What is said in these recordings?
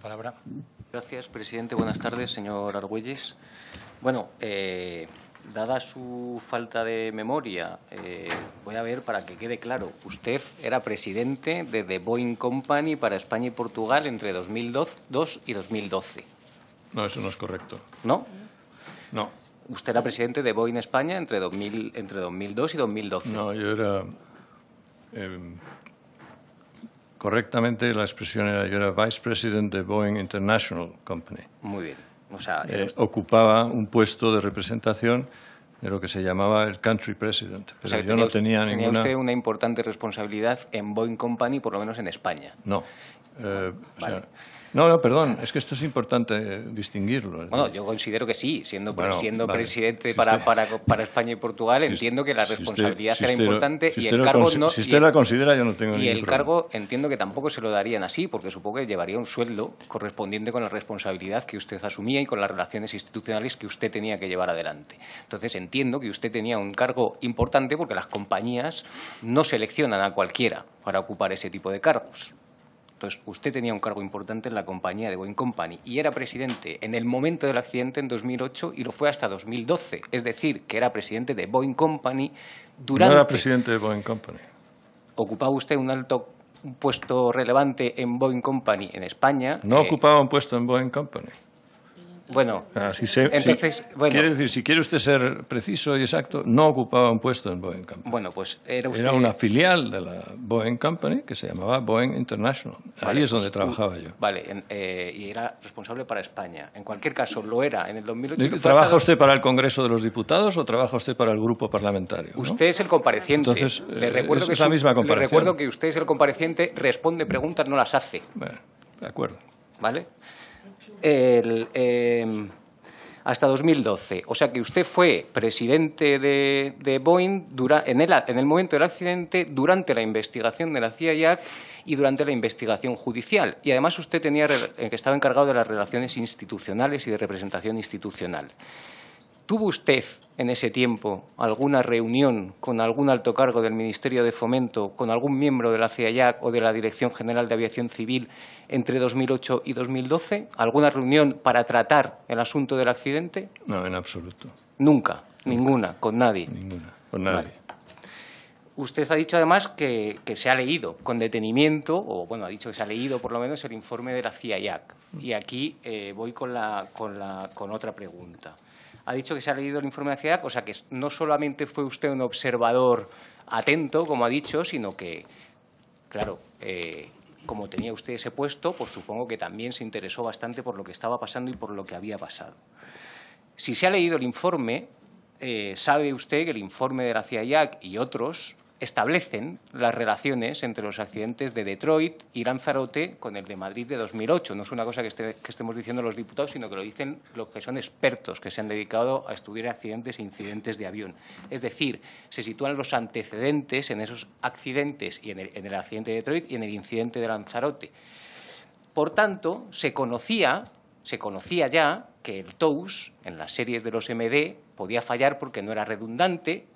palabra. Gracias, presidente. Buenas tardes, señor Argüelles. Bueno, eh, dada su falta de memoria, eh, voy a ver para que quede claro. Usted era presidente de The Boeing Company para España y Portugal entre 2002 y 2012. No, eso no es correcto. ¿No? No. Usted era presidente de Boeing España entre, 2000, entre 2002 y 2012. No, yo era em, correctamente la expresión era yo era vice president de Boeing International Company. Muy bien. O sea, eh, ocupaba un puesto de representación de lo que se llamaba el country president, pero yo no tenía, tenía usted una importante responsabilidad en Boeing Company, por lo menos en España. No. Eh, sea, no, no, perdón, es que esto es importante distinguirlo. Bueno, yo considero que sí, siendo, siendo presidente para, España y Portugal, entiendo que la responsabilidad era importante y el cargo no. Si usted la considera, yo no tengo ningún problema. Y el cargo entiendo que tampoco se lo darían así, porque supongo que llevaría un sueldo correspondiente con la responsabilidad que usted asumía y con las relaciones institucionales que usted tenía que llevar adelante. Entonces entiendo que usted tenía un cargo importante porque las compañías no seleccionan a cualquiera para ocupar ese tipo de cargos. Entonces, usted tenía un cargo importante en la compañía de Boeing Company y era presidente en el momento del accidente en 2008 y lo fue hasta 2012. Es decir, que era presidente de Boeing Company durante... No era presidente de Boeing Company. Ocupaba usted un alto puesto relevante en Boeing Company en España. No eh, ocupaba un puesto en Boeing Company. Bueno, ah, entonces, quiere decir, si quiere usted ser preciso y exacto, no ocupaba un puesto en Boeing Company. Bueno, pues era usted... Era una filial de la Boeing Company que se llamaba Boeing International. Ahí es pues, donde trabajaba yo. Vale, eh, y era responsable para España. En cualquier caso, lo era en el 2008. ¿Trabaja usted para el Congreso de los Diputados o trabaja usted para el grupo parlamentario? Usted es el compareciente. Entonces, le eh, recuerdo es que es la misma comparación. Le recuerdo que usted es el compareciente, responde preguntas, no las hace. Bueno, de acuerdo. ¿Vale? Em, hasta 2012. O sea que usted fue presidente de, Boeing en, el, momento del accidente, durante la investigación de la CIA y durante la investigación judicial. Y además usted tenía, eh, estaba encargado de las relaciones institucionales y de representación institucional. ¿Tuvo usted en ese tiempo alguna reunión con algún alto cargo del Ministerio de Fomento, con algún miembro de la CIAC o de la Dirección General de Aviación Civil entre 2008 y 2012? ¿Alguna reunión para tratar el asunto del accidente? No, en absoluto. Nunca, ninguna, con nadie. Ninguna, con nadie. Usted ha dicho además que, se ha leído con detenimiento, o bueno, ha dicho que se ha leído por lo menos el informe de la CIAC. Y aquí eh, voy con otra pregunta ha dicho que se ha leído el informe de la o sea que no solamente fue usted un observador atento, como ha dicho, sino que, claro, eh, como tenía usted ese puesto, pues supongo que también se interesó bastante por lo que estaba pasando y por lo que había pasado. Si se ha leído el informe, eh, sabe usted que el informe de la CIAC y otros establecen las relaciones entre los accidentes de Detroit y Lanzarote con el de Madrid de 2008. No es una cosa que, estemos diciendo los diputados, sino que lo dicen los que son expertos que se han dedicado a estudiar accidentes e incidentes de avión. Es decir, se sitúan los antecedentes en esos accidentes y en el, accidente de Detroit y en el incidente de Lanzarote. Por tanto, se conocía, se conocía ya que el TOUS en las series de los MD podía fallar porque no era redundante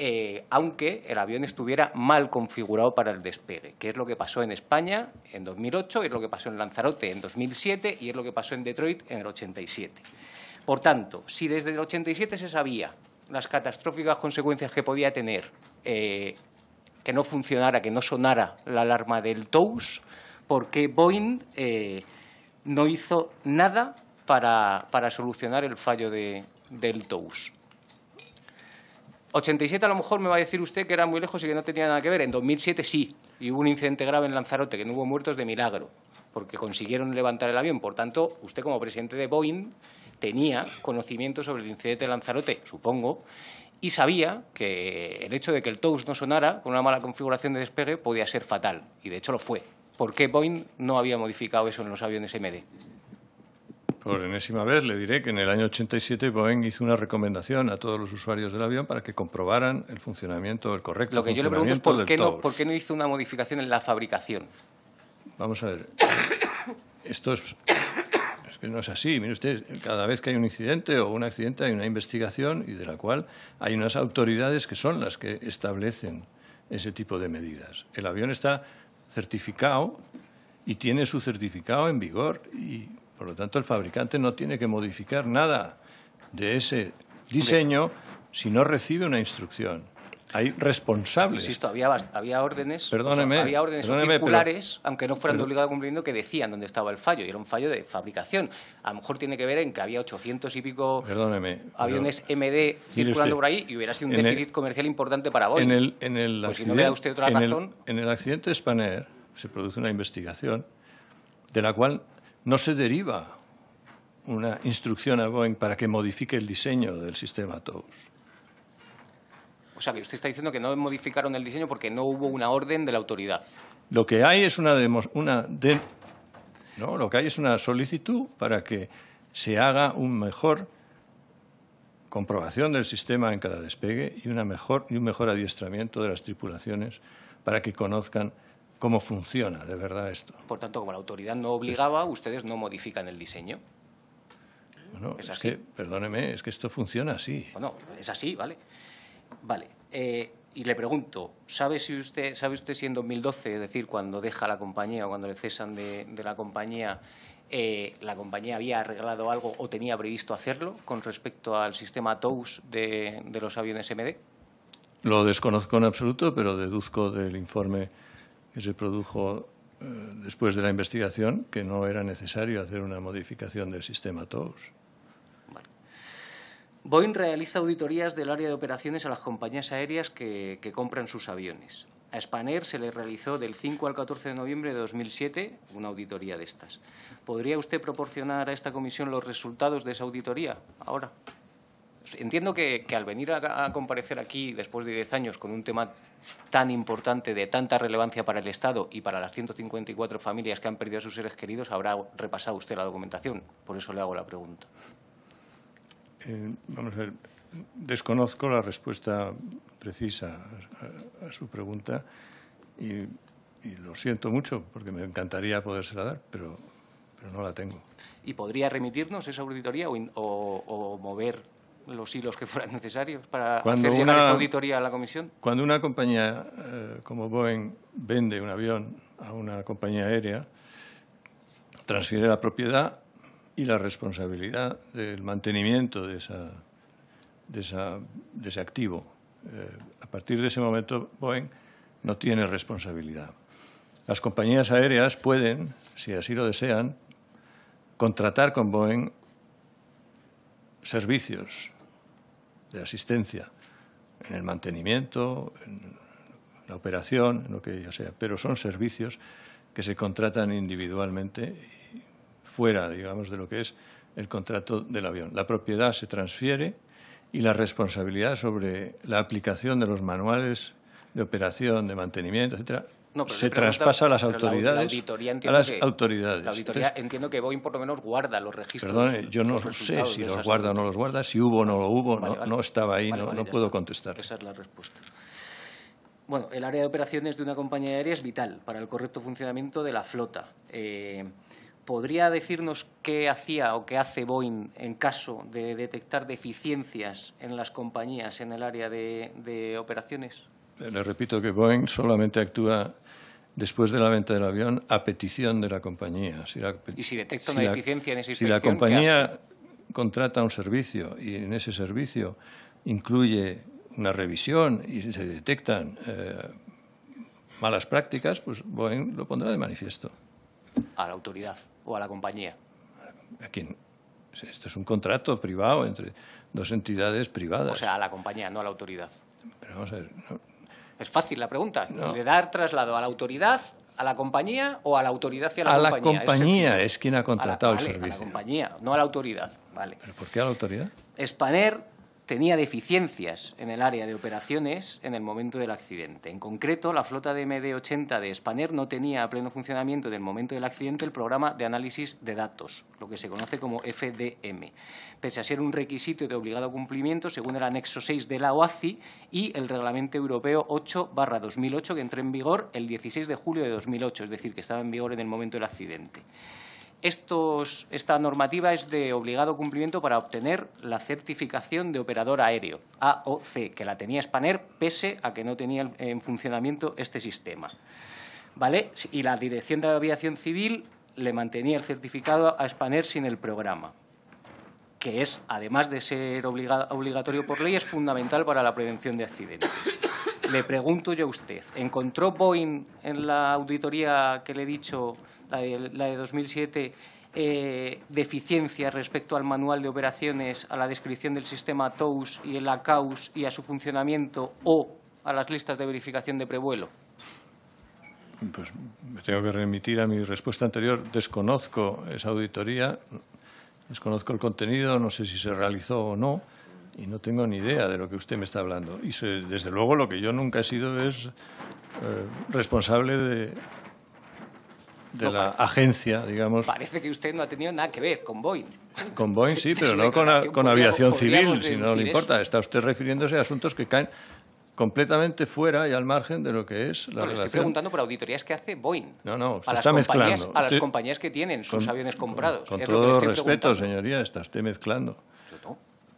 eh, aunque el avión estuviera mal configurado para el despegue, que es lo que pasó en España en 2008, es lo que pasó en Lanzarote en 2007 y es lo que pasó en Detroit en el 87. Por tanto, si desde el 87 se sabía las catastróficas consecuencias que podía tener eh, que no funcionara, que no sonara la alarma del TOWS, ¿por qué Boeing eh, no hizo nada para, solucionar el fallo del TOWS? 87 a lo mejor me va a decir usted que era muy lejos y que no tenía nada que ver. En 2007 sí, y hubo un incidente grave en Lanzarote, que no hubo muertos de milagro, porque consiguieron levantar el avión. Por tanto, usted como presidente de Boeing tenía conocimiento sobre el incidente de Lanzarote, supongo, y sabía que el hecho de que el TOWS no sonara con una mala configuración de despegue podía ser fatal, y de hecho lo fue. ¿Por qué Boeing no había modificado eso en los aviones MD? por enésima vez le diré que en el año 87 Boeing hizo una recomendación a todos los usuarios del avión para que comprobaran el funcionamiento, el correcto Lo que yo le pregunto es por qué, no, hizo una modificación en la fabricación. Vamos a ver. Esto es es que no es así. Mire usted, cada vez que hay un incidente o un accidente hay una investigación y de la cual hay unas autoridades que son las que establecen ese tipo de medidas. El avión está certificado y tiene su certificado en vigor y por lo tanto, el fabricante no tiene que modificar nada de ese diseño si no recibe una instrucción. Hay responsables. Insisto, había, había órdenes, había órdenes circulares, aunque no fueran de obligado cumplimiento, que decían dónde estaba el fallo. Y era un fallo de fabricación. A lo mejor tiene que ver en que había 800 y pico aviones MD circulando por ahí y hubiera sido un déficit comercial importante para Boeing. En el, en pues accidente, en el accidente de Spanair se produce una investigación de la cual no se deriva una instrucción a Boeing para que modifique el diseño del sistema TOWS. O sea, que usted está diciendo que no modificaron el diseño porque no hubo una orden de la autoridad. Lo que hay es una, lo que hay es una solicitud para que se haga una mejor comprobación del sistema en cada despegue y, una mejor, y un mejor adiestramiento de las tripulaciones para que conozcan cómo funciona de verdad esto. Por tanto, como la autoridad no obligaba, ustedes no modifican el diseño. Bueno, es, que, perdóneme, es que esto funciona así. Bueno, es así, ¿vale? Vale. Eh, y le pregunto, ¿sabe, si usted, ¿sabe usted si en 2012, es decir, cuando deja la compañía o cuando le cesan de, la compañía, eh, la compañía había arreglado algo o tenía previsto hacerlo con respecto al sistema TOUS de los aviones MD? Lo desconozco en absoluto, pero deduzco del informe se produjo eh, después de la investigación que no era necesario hacer una modificación del sistema TOWS. Boeing realiza auditorías del área de operaciones a las compañías aéreas que, que compran sus aviones. A Spanair se le realizó del 5 al 14 de noviembre de 2007 una auditoría de estas. ¿Podría usted proporcionar a esta comisión los resultados de esa auditoría ahora? Pues entiendo que, al venir a, comparecer aquí después de diez años con un tema tan importante, de tanta relevancia para el Estado y para las 154 familias que han perdido a sus seres queridos, habrá repasado usted la documentación. Por eso le hago la pregunta. Eh, vamos a ver, desconozco la respuesta precisa a, su pregunta y, lo siento mucho porque me encantaría podérsela dar, pero no la tengo. ¿Y podría remitirnos esa auditoría o mover los hilos que fueran necesarios para cuando una, auditoría a la comisión. Cuando una compañía eh, como Boeing vende un avión a una compañía aérea, transfiere la propiedad y la responsabilidad del mantenimiento de, ese activo. Eh, a partir de ese momento, Boeing no tiene responsabilidad. Las compañías aéreas pueden, si así lo desean, contratar con Boeing servicios de asistencia, en el mantenimiento, en la operación, en lo que yo sea, pero son servicios que se contratan individualmente fuera, digamos, de lo que es el contrato del avión. La propiedad se transfiere y la responsabilidad sobre la aplicación de los manuales de operación, de mantenimiento, etcétera, se traspasa a las autoridades. a las autoridades. entiendo que Boeing por lo menos guarda los registros. Perdón, yo no sé si los guarda o no los guarda, si hubo o no lo hubo, no, estaba ahí, no, puedo contestar. Esa es la respuesta. Bueno, el área de operaciones de una compañía aérea es vital para el correcto funcionamiento de la flota. Eh, ¿Podría decirnos qué hacía o qué hace Boeing en caso de detectar deficiencias en las compañías en el área de operaciones? le repito que Boeing solamente actúa después de la venta del avión a petición de la compañía. y si detecta una deficiencia en servicio Si la compañía contrata un servicio y en ese servicio incluye una revisión y se detectan eh, malas prácticas, pues Boeing lo pondrá de manifiesto. A la autoridad o a la compañía. A quién esto es un contrato privado entre dos entidades privadas. O sea, a la compañía, no a la autoridad. Pero vamos a ver, es fácil la pregunta. ¿De dar traslado a la autoridad, a la compañía o a la autoridad y a la compañía? A la compañía es, quien ha contratado el servicio. A la compañía, no a la autoridad. Vale. ¿Pero por qué a la autoridad? tenía deficiencias en el área de operaciones en el momento del accidente. En concreto, la flota de MD-80 de Spanair no tenía a pleno funcionamiento en el momento del accidente el programa de análisis de datos, lo que se conoce como FDM, pese a ser un requisito de obligado cumplimiento según el anexo 6 de la OACI y el Reglamento Europeo 8-2008, que entró en vigor el 16 de julio de 2008, es decir, que estaba en vigor en el momento del accidente esta normativa es de obligado cumplimiento para obtener la certificación de operador aéreo, AOC, que la tenía Spanair, pese a que no tenía en funcionamiento este sistema. ¿Vale? Y la Dirección de Aviación Civil le mantenía el certificado a Spanair sin el programa, que es, además de ser obligatorio por ley, es fundamental para la prevención de accidentes le pregunto yo a usted, ¿encontró Boeing en la auditoría que le he dicho, la de, 2007, eh, deficiencias respecto al manual de operaciones, a la descripción del sistema TOUS y el ACAUS y a su funcionamiento o a las listas de verificación de prevuelo? Pues me tengo que remitir a mi respuesta anterior. Desconozco esa auditoría, desconozco el contenido, no sé si se realizó o no y no tengo ni idea de lo que usted me está hablando. Y desde luego lo que yo nunca he sido es eh, responsable de, de la agencia, digamos. Parece que usted no ha tenido nada que ver con Boeing. Con Boeing sí, pero no con, aviación civil, si no le importa. Está usted refiriéndose a asuntos que caen completamente fuera y al margen de lo que es la no, Le estoy preguntando por auditorías que hace Boeing. No, no, usted a las está mezclando. A las compañías que tienen sus aviones comprados. Con, con todo respeto, señoría, está usted mezclando.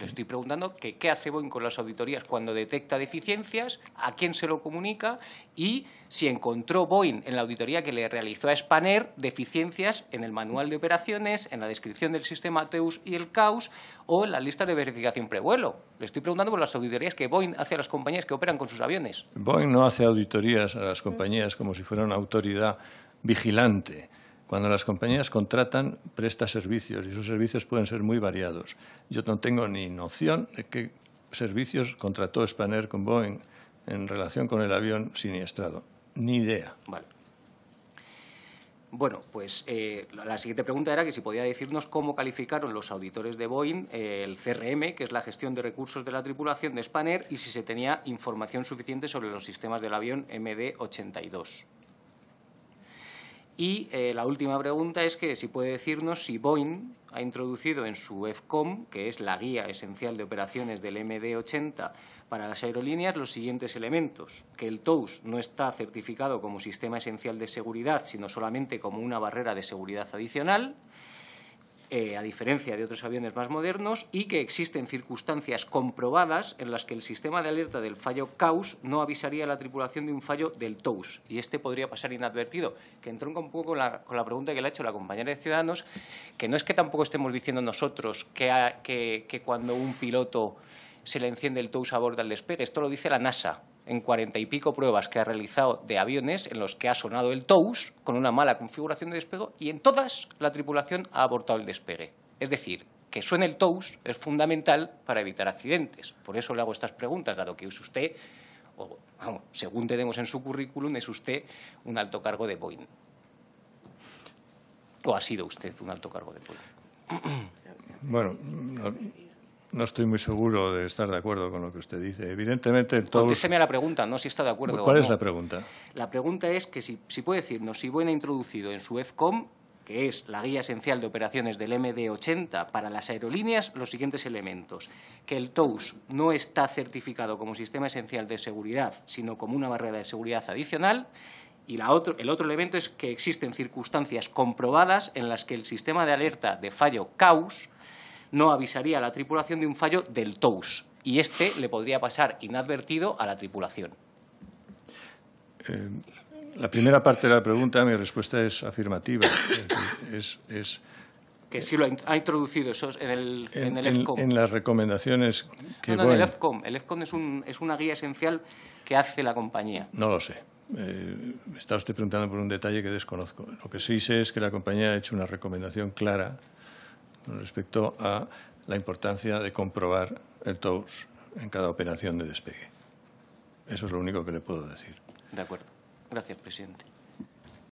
Le estoy preguntando que, qué hace Boeing con las auditorías cuando detecta deficiencias, a quién se lo comunica y si encontró Boeing en la auditoría que le realizó a Spanair deficiencias en el manual de operaciones, en la descripción del sistema Teus y el CAUS o en la lista de verificación prevuelo. Le estoy preguntando por las auditorías que Boeing hace a las compañías que operan con sus aviones. Boeing no hace auditorías a las compañías como si fuera una autoridad vigilante cuando las compañías contratan, presta servicios y esos servicios pueden ser muy variados. Yo no tengo ni noción de qué servicios contrató Spanair con Boeing en relación con el avión siniestrado. Ni idea. Vale. Bueno, pues eh, la siguiente pregunta era que si podía decirnos cómo calificaron los auditores de Boeing eh, el CRM, que es la gestión de recursos de la tripulación de Spanair, y si se tenía información suficiente sobre los sistemas del avión MD-82. Y eh, la última pregunta es que si puede decirnos si Boeing ha introducido en su EFCOM, que es la guía esencial de operaciones del MD-80 para las aerolíneas, los siguientes elementos. Que el TOUS no está certificado como sistema esencial de seguridad, sino solamente como una barrera de seguridad adicional, eh, a diferencia de otros aviones más modernos, y que existen circunstancias comprobadas en las que el sistema de alerta del fallo CAUS no avisaría a la tripulación de un fallo del TOUS, y este podría pasar inadvertido, que entronca un poco con la, con la pregunta que le ha hecho la compañera de Ciudadanos, que no es que tampoco estemos diciendo nosotros que, que, cuando un piloto se le enciende el TOUS a bordo al despegue, esto lo dice la NASA, en cuarenta y pico pruebas que ha realizado de aviones en los que ha sonado el TOUS con una mala configuración de despegue y en todas la tripulación ha abortado el despegue. Es decir, que suene el TOUS es fundamental para evitar accidentes. Por eso le hago estas preguntas, dado que es usted, o según tenemos en su currículum, es usted un alto cargo de Boeing. ¿O ha sido usted un alto cargo de Boeing? Bueno, no estoy muy seguro de estar de acuerdo con lo que usted dice. Evidentemente, todos... Contésteme a la pregunta, no si está de acuerdo ¿Cuál es la pregunta? La pregunta es que si, puede decirnos si Buena ha introducido en su EFCOM, que es la guía esencial de operaciones del MD80 para las aerolíneas, los siguientes elementos. Que el TOUS no está certificado como sistema esencial de seguridad, sino como una barrera de seguridad adicional. Y el otro elemento es que existen circunstancias comprobadas en las que el sistema de alerta de fallo CAUS no avisaría a la tripulación de un fallo del TOUS y este le podría pasar inadvertido a la tripulación. Eh, la primera parte de la pregunta, mi respuesta es afirmativa. Es, que sí lo ha introducido eso en el, EFCOM. En, las recomendaciones que. No, no, el EFCOM. El EFCOM es, una guía esencial que hace la compañía. No lo sé. Me eh, está usted preguntando por un detalle que desconozco. Lo que sí sé es que la compañía ha hecho una recomendación clara respecto a la importancia de comprobar el TOUS en cada operación de despegue. Eso es lo único que le puedo decir. De acuerdo. Gracias, presidente.